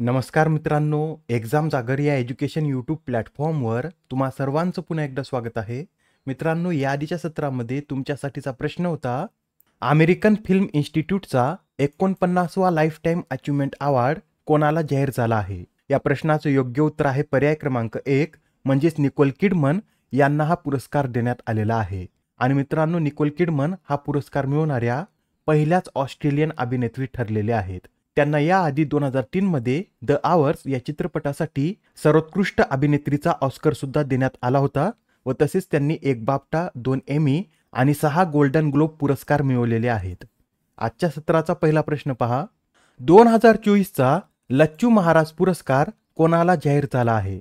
नमस्कार मित्रांनो एक्झाम जागर या एज्युकेशन यूट्यूब प्लॅटफॉर्मवर तुम्हा सर्वांचं पुन्हा एकदा स्वागत आहे मित्रांनो या आधीच्या सत्रामध्ये तुमच्यासाठीचा प्रश्न होता अमेरिकन फिल्म इन्स्टिट्यूटचा एकोणपन्नासवा लाईफ टाईम अचिव्हमेंट अवॉर्ड कोणाला जाहीर झाला आहे या प्रश्नाचं योग्य उत्तर आहे पर्याय क्रमांक एक म्हणजेच निकोल किडमन यांना हा पुरस्कार देण्यात आलेला आहे आणि मित्रांनो निकोल किडमन हा पुरस्कार मिळवणाऱ्या पहिल्याच ऑस्ट्रेलियन अभिनेत्री ठरलेल्या आहेत त्यांना याआधी दोन हजार तीनमध्ये द आवर्स या चित्रपटासाठी सर्वोत्कृष्ट अभिनेत्रीचा ऑस्कर सुद्धा देण्यात आला होता व तसेच त्यांनी एक बापटा दोन एमी आणि सहा गोल्डन ग्लोब पुरस्कार मिळवलेले आहेत आजच्या सत्राचा पहिला प्रश्न पहा दोन हजार चोवीसचा लच्चू महाराज पुरस्कार कोणाला जाहीर झाला आहे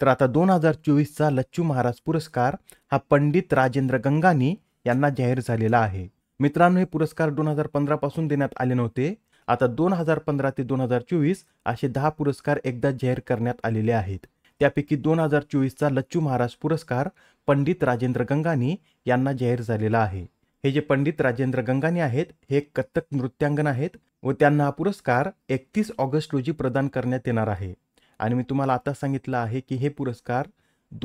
तर आता दोन हजार चोवीसचा लच्चू महाराज पुरस्कार हा पंडित राजेंद्र गंगानी यांना जाहीर झालेला आहे मित्रांनो हे पुरस्कार दोन हजार पंधरापासून देण्यात आले नव्हते आता दोन हजार पंधरा ते दोन हजार चोवीस असे दहा पुरस्कार एकदा जाहीर करण्यात आलेले आहेत त्यापैकी दोन हजार चोवीसचा लच्छू महाराज पुरस्कार पंडित राजेंद्र गंगानी यांना जाहीर झालेला आहे हे जे पंडित राजेंद्र गंगानी आहेत हे कथ्थक नृत्यांगण आहेत व त्यांना हा पुरस्कार एकतीस ऑगस्ट रोजी प्रदान करण्यात येणार आहे आणि मी तुम्हाला आता सांगितलं आहे की हे पुरस्कार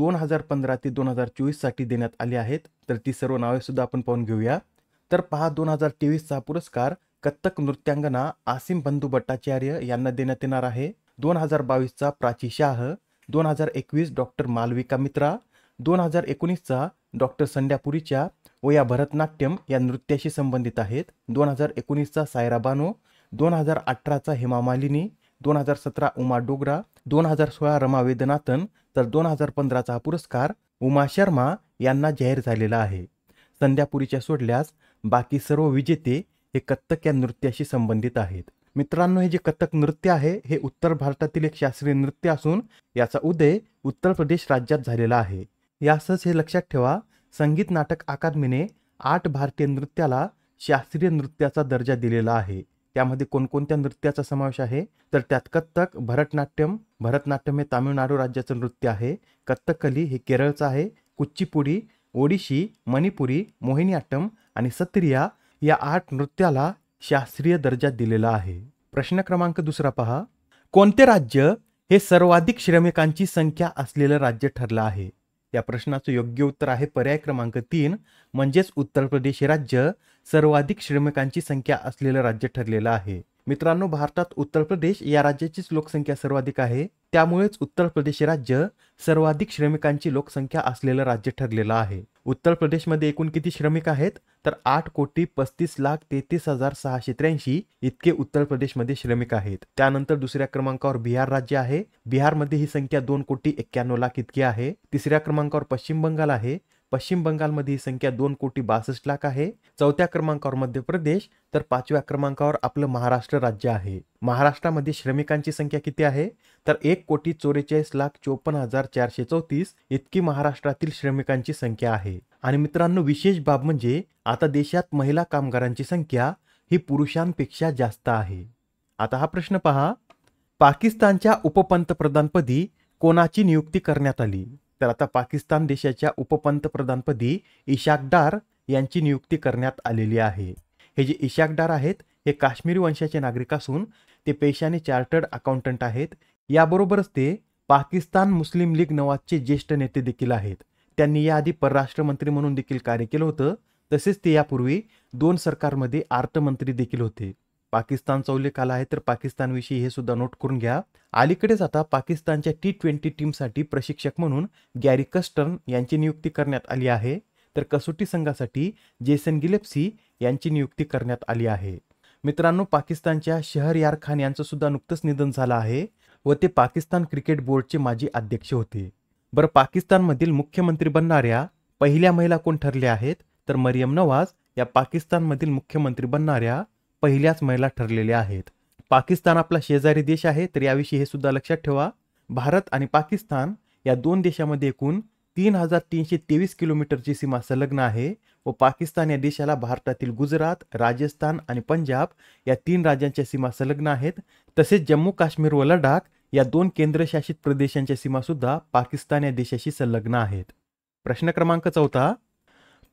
दोन हजार पंधरा ते दोन हजार चोवीससाठी देण्यात आले आहेत तर ती सर्व नावेसुद्धा आपण पाहून घेऊया तर पहा दोन हजार तेवीसचा पुरस्कार कथ्थक नृत्यांगना आसिम बंधू भट्टाचार्य यांना देण्यात येणार आहे दोन हजार बावीसचा प्राची शाह दोन हजार एकवीस डॉक्टर मालविका मित्रा दोन हजार एकोणीसचा डॉक्टर संध्यापुरीच्या या भरतनाट्यम या नृत्याशी संबंधित आहेत दोन हजार एकोणीसचा सायरा बानो दोन हजार अठराचा हेमा मालिनी दोन हजार सतरा उमा डोगरा दोन हजार सोळा रमा वेदनाथन तर दोन हजार पंधराचा हा पुरस्कार उमा शर्मा यांना जाहीर झालेला आहे संध्यापुरीच्या सोडल्यास बाकी सर्व विजेते हे कथ्थक या नृत्याशी संबंधित आहेत मित्रांनो हे जे कथक नृत्य आहे हे उत्तर भारतातील एक शास्त्रीय नृत्य असून याचा उदय उत्तर प्रदेश राज्यात झालेला आहे यासच हे लक्षात ठेवा संगीत नाटक अकादमीने आठ भारतीय नृत्याला शास्त्रीय नृत्याचा दर्जा दिलेला आहे त्यामध्ये कोणकोणत्या नृत्याचा समावेश आहे तर त्यात कथ्थक भरतनाट्यम भरतनाट्यम हे तामिळनाडू राज्याचं नृत्य आहे कथ्थकली हे केरळचं आहे कुच्चीपुडी ओडिशी मणिपुरी मोहिनीअट्टम आणि सत्रिया या आठ नृत्याला शास्त्रीय दर्जा दिलेला आहे प्रश्न क्रमांक दुसरा पहा कोणते राज्य हे सर्वाधिक श्रमिकांची संख्या असलेलं राज्य ठरलं आहे या प्रश्नाचं योग्य उत्तर आहे पर्याय क्रमांक तीन म्हणजेच उत्तर प्रदेश राज्य सर्वाधिक श्रमिकांची संख्या असलेलं राज्य ठरलेलं आहे मित्रांनो भारतात उत्तर प्रदेश या राज्याचीच लोकसंख्या सर्वाधिक आहे त्यामुळेच उत्तर प्रदेश राज्य सर्वाधिक श्रमिकांची लोकसंख्या असलेलं राज्य ठरलेलं आहे उत्तर प्रदेशमध्ये एकूण किती श्रमिक आहेत तर आठ कोटी पस्तीस लाख तेहतीस हजार सहाशे त्र्याऐंशी इतके उत्तर प्रदेशमध्ये श्रमिक आहेत त्यानंतर दुसऱ्या क्रमांकावर बिहार राज्य आहे बिहारमध्ये ही संख्या दोन कोटी एक्क्याण्णव लाख इतकी आहे तिसऱ्या क्रमांकावर पश्चिम बंगाल आहे पश्चिम बंगालमध्ये ही संख्या दोन कोटी बासष्ट लाख आहे चौथ्या क्रमांकावर मध्य प्रदेश तर पाचव्या क्रमांकावर आपलं महाराष्ट्र राज्य आहे महाराष्ट्रामध्ये श्रमिकांची संख्या किती आहे तर एक कोटी चोरेचाळीस लाख चोपन्न हजार चारशे चौतीस इतकी महाराष्ट्रातील श्रमिकांची संख्या आहे आणि मित्रांनो विशेष बाब म्हणजे आता देशात महिला कामगारांची संख्या ही पुरुषांपेक्षा जास्त आहे आता हा प्रश्न पहा पाकिस्तानच्या उपपंतप्रधानपदी कोणाची नियुक्ती करण्यात आली तर आता पाकिस्तान देशाच्या उपपंतप्रधानपदी इशाकदार यांची नियुक्ती करण्यात आलेली आहे हे जे इशाकदार आहेत हे काश्मीरी वंशाचे नागरिक असून ते पेशाने चार्टर्ड अकाउंटंट आहेत याबरोबरच ते पाकिस्तान मुस्लिम लीग नवाजचे ज्येष्ठ नेते देखील आहेत त्यांनी याआधी परराष्ट्र मंत्री म्हणून देखील कार्य केलं होतं तसेच ते यापूर्वी दोन सरकारमध्ये अर्थमंत्री देखील होते पाकिस्तान चौलेख आला आहे तर पाकिस्तानविषयी हे सुद्धा नोट करून घ्या अलीकडेच आता पाकिस्तानच्या टी ट्वेंटी टीमसाठी प्रशिक्षक म्हणून गॅरी कस्टर्न यांची नियुक्ती करण्यात आली आहे तर कसोटी संघासाठी जेसन गिलेप्सी यांची नियुक्ती करण्यात आली आहे मित्रांनो पाकिस्तानच्या शहर यार खान यांचं सुद्धा नुकतंच निधन झालं आहे व ते पाकिस्तान क्रिकेट बोर्डचे माजी अध्यक्ष होते बरं पाकिस्तानमधील मुख्यमंत्री बनणाऱ्या पहिल्या महिला कोण ठरल्या आहेत तर मरियम नवाज या पाकिस्तानमधील मुख्यमंत्री बनणाऱ्या पहिल्याच महिला ठरलेल्या आहेत पाकिस्तान आपला शेजारी देश आहे तर याविषयी हे सुद्धा लक्षात ठेवा भारत आणि पाकिस्तान या दोन देशामध्ये एकूण तीन हजार तीनशे तेवीस किलोमीटरची सीमा संलग्न आहे व पाकिस्तान या देशाला भारतातील गुजरात राजस्थान आणि पंजाब या तीन राज्यांच्या सीमा संलग्न आहेत तसेच जम्मू काश्मीर व लडाख या दोन केंद्रशासित प्रदेशांच्या सीमा सुद्धा पाकिस्तान या देशाशी संलग्न आहेत प्रश्न क्रमांक चौथा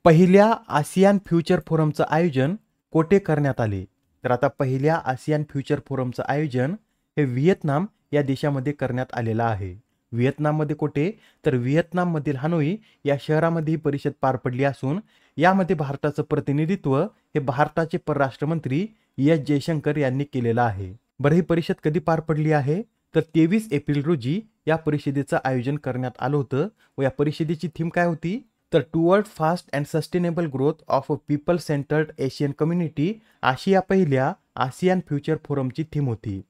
पहिल्या आसियान फ्युचर फोरमचं आयोजन कोठे करण्यात आले तर आता पहिल्या आसियान फ्युचर फोरमचं आयोजन हे व्हिएतनाम या देशामध्ये करण्यात आलेलं आहे व्हिएतनाममध्ये कोठे तर व्हिएतनाममधील हानोई या शहरामध्ये ही परिषद पार पडली असून यामध्ये भारताचं प्रतिनिधित्व हे भारताचे परराष्ट्र मंत्री एस जयशंकर यांनी केलेलं आहे बरं ही परिषद कधी पार पडली आहे तर तेवीस एप्रिल रोजी या परिषदेचं आयोजन करण्यात आलं होतं व या परिषदेची थीम काय होती तर toward fast and sustainable growth of a people centred Asian community अशी या पहिल्या आसियान फ्युचर फोरमची थीम होती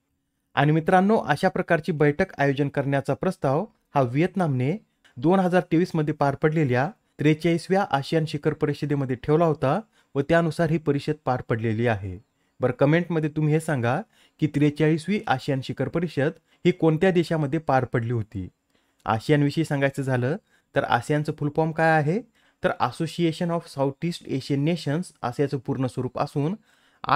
आणि मित्रांनो अशा प्रकारची बैठक आयोजन करण्याचा प्रस्ताव हा व्हिएतनामने दोन हजार तेवीसमध्ये पार पडलेल्या त्रेचाळीसव्या आशियान शिखर परिषदेमध्ये ठेवला होता व त्यानुसार ही परिषद पार पडलेली आहे बरं कमेंटमध्ये तुम्ही हे सांगा की त्रेचाळीसवी आशियान शिखर परिषद ही कोणत्या देशामध्ये पार पडली होती आशियानविषयी सांगायचं झालं तर आसियानचं फुल फॉर्म काय आहे तर Association of South East Asian Nations असं याचं पूर्ण स्वरूप असून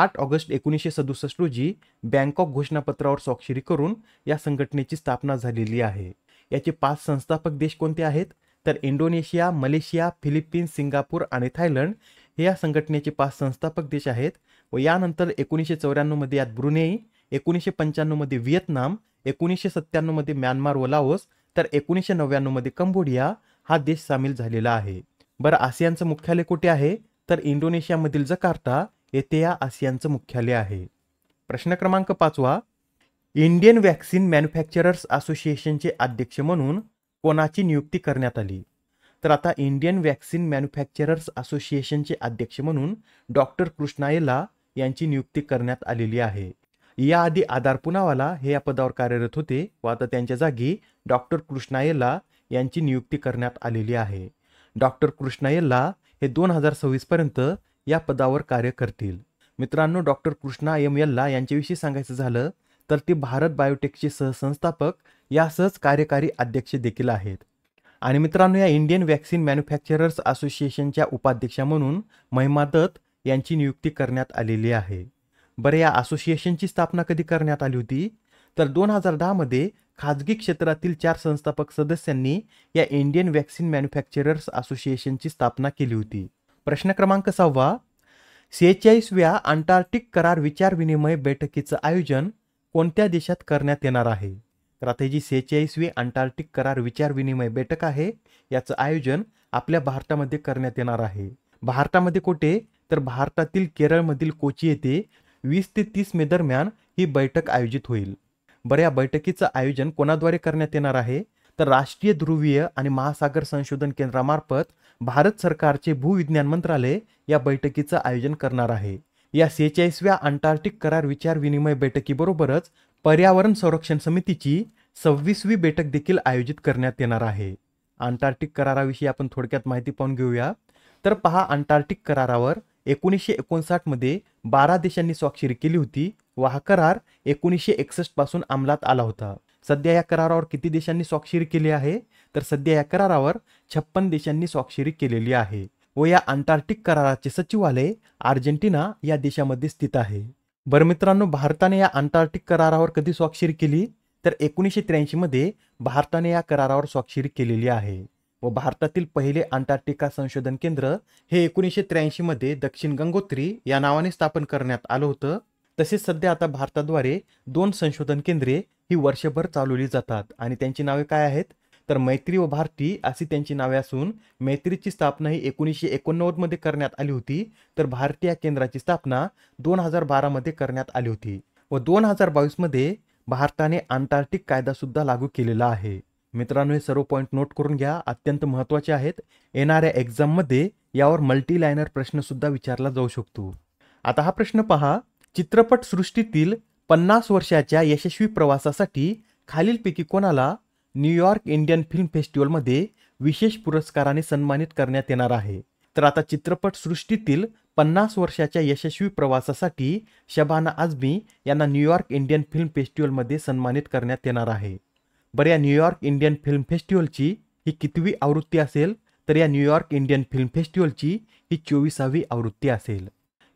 आठ ऑगस्ट एकोणीसशे सदुसष्ट रोजी बँकॉक घोषणापत्रावर स्वाक्षरी करून या संघटनेची स्थापना झालेली आहे याचे पाच संस्थापक देश कोणते आहेत तर इंडोनेशिया मलेशिया फिलिपिन्स सिंगापूर आणि थायलंड हे या संघटनेचे पाच संस्थापक देश आहेत व यानंतर एकोणीसशे चौऱ्याण्णवमध्ये यात ब्रुनेई एकोणीसशे पंच्याण्णवमध्ये व्हिएतनाम एकोणीसशे सत्त्याण्णवमध्ये म्यानमार व लाओस तर एकोणीसशे नव्याण्णवमध्ये कंबोडिया हा देश सामील झालेला आहे बरं आसियानचं मुख्यालय कुठे आहे तर इंडोनेशियामधील जकार्ता येथे या आसियानचं मुख्यालय आहे प्रश्न क्रमांक पाचवा इंडियन व्हॅक्सिन मॅन्युफॅक्चरर्स असोसिएशनचे अध्यक्ष म्हणून कोणाची नियुक्ती करण्यात आली तर आता इंडियन व्हॅक्सिन मॅन्युफॅक्चरर्स असोसिएशनचे अध्यक्ष म्हणून डॉक्टर कृष्णायला यांची नियुक्ती करण्यात आलेली आहे याआधी आधार पुनावाला हे या पदावर कार्यरत होते व आता त्यांच्या जागी डॉक्टर कृष्णायल्ला यांची नियुक्ती करण्यात आलेली आहे डॉक्टर कृष्णायल्ला हे दोन हजार पर्यंत या पदावर कार्य करतील मित्रांनो डॉक्टर कृष्णा एम यल्ला यांच्याविषयी सांगायचं झालं तर ते भारत बायोटेकचे सहसंस्थापक यासहच कार्यकारी अध्यक्ष देखील आहेत आणि मित्रांनो या इंडियन व्हॅक्सिन मॅन्युफॅक्चरर्स असोसिएशनच्या उपाध्यक्षा म्हणून महिमा दत्त यांची नियुक्ती करण्यात आलेली आहे बरं या असोसिएशनची स्थापना कधी करण्यात आली होती तर दोन हजार दहामध्ये खाजगी क्षेत्रातील चार संस्थापक सदस्यांनी या इंडियन व्हॅक्सिन मॅन्युफॅक्चरर्स असोसिएशनची स्थापना केली होती प्रश्न क्रमांक सहावा सेहेचाळीसव्या अंटार्क्टिक करार विचार विनिमय बैठकीचं आयोजन कोणत्या देशात करण्यात येणार आहे तर आता जी सेहेचाळीसवी अंटार्क्टिक करार विनिमय बैठक आहे याचं आयोजन आपल्या भारतामध्ये करण्यात येणार आहे भारतामध्ये कुठे तर भारतातील केरळमधील कोची येथे वीस ते तीस मे दरम्यान ही बैठक आयोजित होईल बरं या बैठकीचं आयोजन कोणाद्वारे करण्यात येणार आहे तर राष्ट्रीय ध्रुवीय आणि महासागर संशोधन केंद्रामार्फत भारत सरकारचे भूविज्ञान मंत्रालय या बैठकीचं आयोजन करणार आहे या सेहेचाळीसव्या अंटार्क्टिक करार विचार विनिमय बैठकीबरोबरच पर्यावरण संरक्षण समितीची सव्वीसवी बैठक देखील आयोजित करण्यात येणार आहे अंटार्क्टिक कराराविषयी आपण थोडक्यात माहिती पाहून घेऊया तर पहा अंटार्क्टिक करारावर एकोणीसशे एकोणसाठमध्ये बारा देशांनी स्वाक्षरी केली होती व हा करार एकोणीसशे एकसष्टपासून अंमलात आला होता सध्या या करारावर किती देशांनी स्वाक्षरी केली आहे तर सध्या या करारावर छप्पन देशांनी स्वाक्षरी केलेली आहे व या अंटार्क्टिक कराराचे सचिवालय अर्जेंटिना या देशामध्ये स्थित आहे बरं मित्रांनो भारताने या अंटार्क्टिक करारावर कधी स्वाक्षरी केली तर एकोणीसशे त्र्याऐंशीमध्ये भारताने या करारावर स्वाक्षरी केलेली आहे व भारतातील पहिले अंटार्क्टिका संशोधन केंद्र हे एकोणीसशे मध्ये दक्षिण गंगोत्री या नावाने स्थापन करण्यात आलं होतं तसेच सध्या आता भारताद्वारे दोन संशोधन केंद्रे ही वर्षभर चालवली जातात आणि त्यांची नावे काय आहेत तर मैत्री व भारती अशी त्यांची नावे असून मैत्रीची स्थापना ही एकोणीसशे मध्ये करण्यात आली होती तर भारती या केंद्राची स्थापना दोन हजार मध्ये करण्यात आली होती व दोन हजार मध्ये भारताने अंटार्क्टिक सुद्धा लागू केलेला आहे मित्रांनो हे सर्व पॉईंट नोट करून घ्या अत्यंत महत्त्वाचे आहेत येणाऱ्या एक्झाममध्ये यावर प्रश्न प्रश्नसुद्धा विचारला जाऊ शकतो आता हा प्रश्न पहा चित्रपटसृष्टीतील पन्नास वर्षाच्या यशस्वी प्रवासासाठी खालीलपैकी कोणाला न्यूयॉर्क इंडियन फिल्म फेस्टिवलमध्ये विशेष पुरस्काराने सन्मानित करण्यात येणार आहे तर आता चित्रपटसृष्टीतील पन्नास वर्षाच्या यशस्वी प्रवासासाठी शबाना आझमी यांना न्यूयॉर्क इंडियन फिल्म फेस्टिवलमध्ये सन्मानित करण्यात येणार आहे बरं या न्यूयॉर्क इंडियन फिल्म फेस्टिवलची ही कितवी आवृत्ती असेल तर या न्यूयॉर्क इंडियन फिल्म फेस्टिवलची ही चोवीसावी आवृत्ती असेल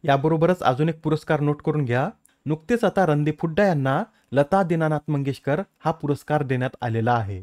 याबरोबरच अजून एक पुरस्कार नोट करून घ्या नुकतेच आता रणदीप हुड्डा यांना लता दिनानाथ मंगेशकर हा पुरस्कार देण्यात आलेला आहे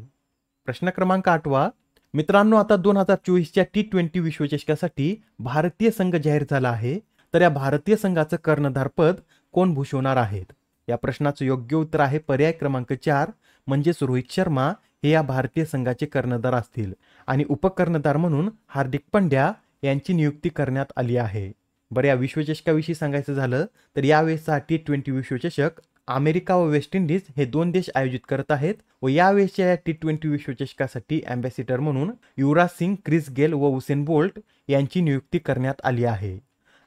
प्रश्न क्रमांक आठवा मित्रांनो आता दोन हजार चोवीसच्या टी ट्वेंटी विश्वचषकासाठी भारतीय संघ जाहीर झाला आहे तर या भारतीय संघाचं कर्णधारपद कोण भूषवणार आहेत या प्रश्नाचं योग्य उत्तर आहे पर्याय क्रमांक चार म्हणजेच रोहित शर्मा हे या भारतीय संघाचे कर्णधार असतील आणि उपकर्णधार म्हणून हार्दिक पंड्या यांची नियुक्ती करण्यात आली आहे बरं या विश्वचषकाविषयी सांगायचं झालं तर यावेळेसचा टी ट्वेंटी विश्वचषक अमेरिका व वेस्ट इंडिज हे दोन देश आयोजित करत आहेत व यावेळेसच्या या टी ट्वेंटी विश्वचषकासाठी अँबॅसिडर म्हणून युवराज सिंग क्रिस गेल व उसेन बोल्ट यांची नियुक्ती करण्यात आली आहे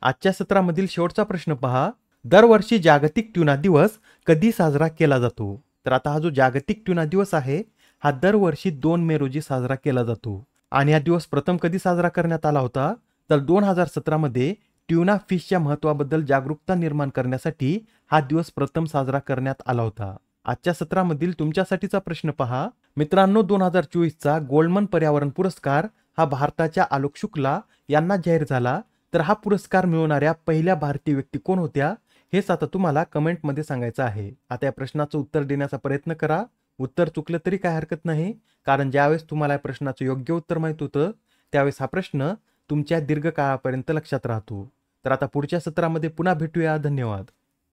आजच्या सत्रामधील शेवटचा प्रश्न पहा दरवर्षी जागतिक ट्युना दिवस कधी साजरा केला जातो तर आता हा जो जागतिक ट्युना दिवस आहे हा दरवर्षी दोन मे रोजी साजरा केला जातो आणि हा दिवस प्रथम कधी साजरा करण्यात आला होता तर दोन हजार सतरामध्ये ट्युना फिशच्या महत्वाबद्दल जागरूकता निर्माण करण्यासाठी हा दिवस प्रथम साजरा करण्यात आला होता आजच्या सत्रामधील तुमच्यासाठीचा प्रश्न पहा मित्रांनो दोन हजार चोवीसचा गोल्डमन पर्यावरण पुरस्कार हा भारताच्या आलोक शुक्ला यांना जाहीर झाला तर हा पुरस्कार मिळवणाऱ्या पहिल्या भारतीय व्यक्ती कोण होत्या हेच आता तुम्हाला कमेंटमध्ये सांगायचं आहे आता या प्रश्नाचं उत्तर देण्याचा प्रयत्न करा उत्तर चुकलं तरी काय हरकत नाही कारण ज्यावेळेस तुम्हाला या प्रश्नाचं योग्य उत्तर माहीत होतं त्यावेळेस हा प्रश्न तुमच्या दीर्घकाळापर्यंत लक्षात राहतो तर आता पुढच्या सत्रामध्ये पुन्हा भेटूया धन्यवाद